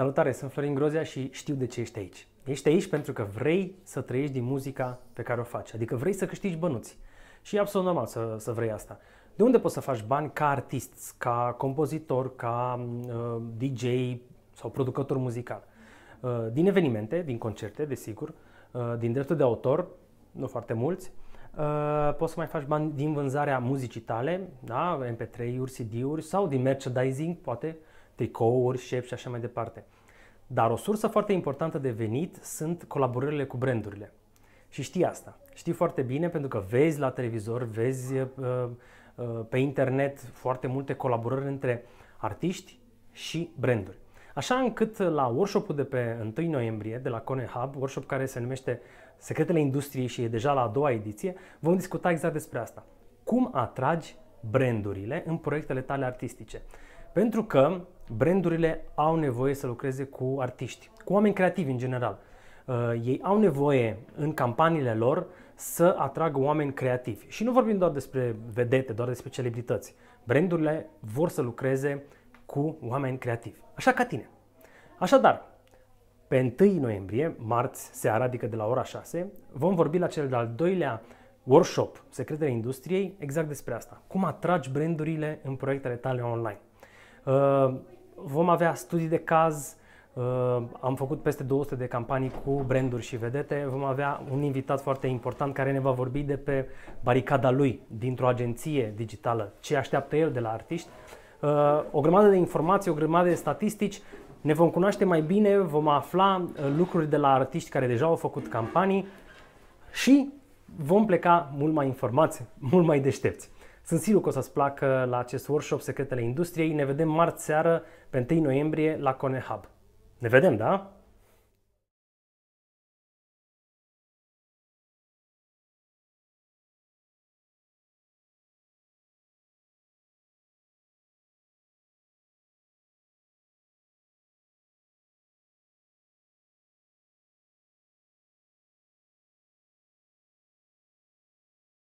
Salutare, sunt Florin Grozea și știu de ce ești aici. Ești aici pentru că vrei să trăiești din muzica pe care o faci, adică vrei să câștigi bănuți. Și e absolut normal să, să vrei asta. De unde poți să faci bani ca artist, ca compozitor, ca uh, DJ sau producător muzical? Uh, din evenimente, din concerte, desigur, uh, din drepturi de autor, nu foarte mulți, Uh, poți să mai faci bani din vânzarea muzicii tale, da? MP3-uri, CD-uri sau din merchandising, poate, uh, tricouri, șepi și așa mai departe. Dar o sursă foarte importantă de venit sunt colaborările cu brandurile. Și știi asta. Știi foarte bine pentru că vezi la televizor, vezi uh, uh, pe internet foarte multe colaborări între artiști și branduri. Așa încât la workshopul de pe 1 noiembrie de la Cone Hub, workshop care se numește Secretele Industriei și e deja la a doua ediție, vom discuta exact despre asta. Cum atragi brandurile în proiectele tale artistice. Pentru că brandurile au nevoie să lucreze cu artiști, cu oameni creativi în general. Uh, ei au nevoie în campaniile lor să atragă oameni creativi. Și nu vorbim doar despre vedete, doar despre celebrități. Brandurile vor să lucreze cu oameni creativi, așa ca tine. Așadar, pe 1 noiembrie, marți seara, adică de la ora 6, vom vorbi la cel de-al doilea workshop Secretele Industriei exact despre asta. Cum atragi brandurile în proiectele tale online. Uh, Vom avea studii de caz, uh, am făcut peste 200 de campanii cu branduri și vedete. Vom avea un invitat foarte important care ne va vorbi de pe baricada lui dintr-o agenție digitală, ce așteaptă el de la artiști. Uh, o grămadă de informații, o grămadă de statistici. Ne vom cunoaște mai bine, vom afla uh, lucruri de la artiști care deja au făcut campanii și vom pleca mult mai informați, mult mai deștepți. Sunt sigur că o să-ți placă la acest workshop Secretele Industriei. Ne vedem marți seară pe 1 noiembrie la Conehub. Ne vedem, da?